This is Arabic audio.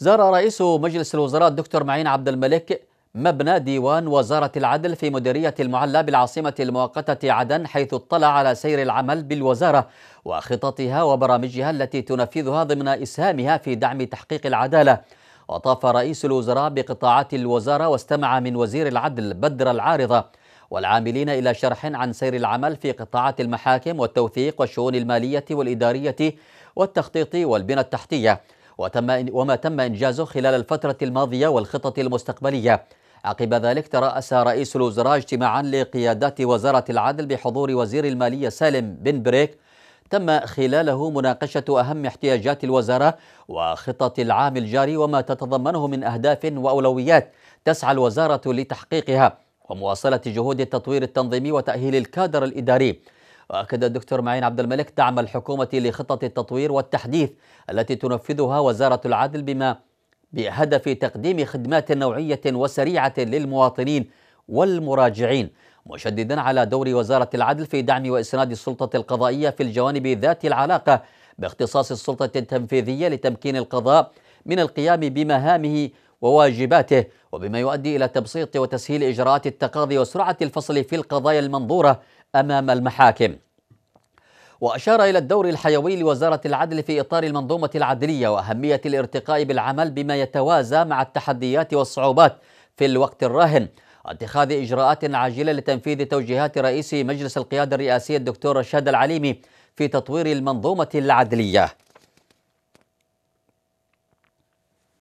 زار رئيس مجلس الوزراء الدكتور معين عبد الملك مبنى ديوان وزارة العدل في مديرية المعلى بالعاصمة المؤقتة عدن حيث اطلع على سير العمل بالوزارة وخططها وبرامجها التي تنفذها ضمن إسهامها في دعم تحقيق العدالة وطاف رئيس الوزراء بقطاعات الوزارة واستمع من وزير العدل بدر العارضة والعاملين إلى شرح عن سير العمل في قطاعات المحاكم والتوثيق والشؤون المالية والإدارية والتخطيط والبنى التحتية وتم وما تم إنجازه خلال الفترة الماضية والخطط المستقبلية عقب ذلك ترأس رئيس الوزراء اجتماعا لقيادات وزارة العدل بحضور وزير المالية سالم بن بريك تم خلاله مناقشة أهم احتياجات الوزارة وخطط العام الجاري وما تتضمنه من أهداف وأولويات تسعى الوزارة لتحقيقها ومواصلة جهود التطوير التنظيمي وتأهيل الكادر الإداري واكد الدكتور معين عبد الملك دعم الحكومه لخطه التطوير والتحديث التي تنفذها وزاره العدل بما بهدف تقديم خدمات نوعيه وسريعه للمواطنين والمراجعين مشددا على دور وزاره العدل في دعم واسناد السلطه القضائيه في الجوانب ذات العلاقه باختصاص السلطه التنفيذيه لتمكين القضاء من القيام بمهامه وواجباته وبما يؤدي الى تبسيط وتسهيل اجراءات التقاضي وسرعه الفصل في القضايا المنظوره أمام المحاكم وأشار إلى الدور الحيوي لوزارة العدل في إطار المنظومة العدلية وأهمية الارتقاء بالعمل بما يتوازى مع التحديات والصعوبات في الوقت الراهن واتخاذ إجراءات عاجلة لتنفيذ توجيهات رئيس مجلس القيادة الرئاسي الدكتور رشاد العليمي في تطوير المنظومة العدلية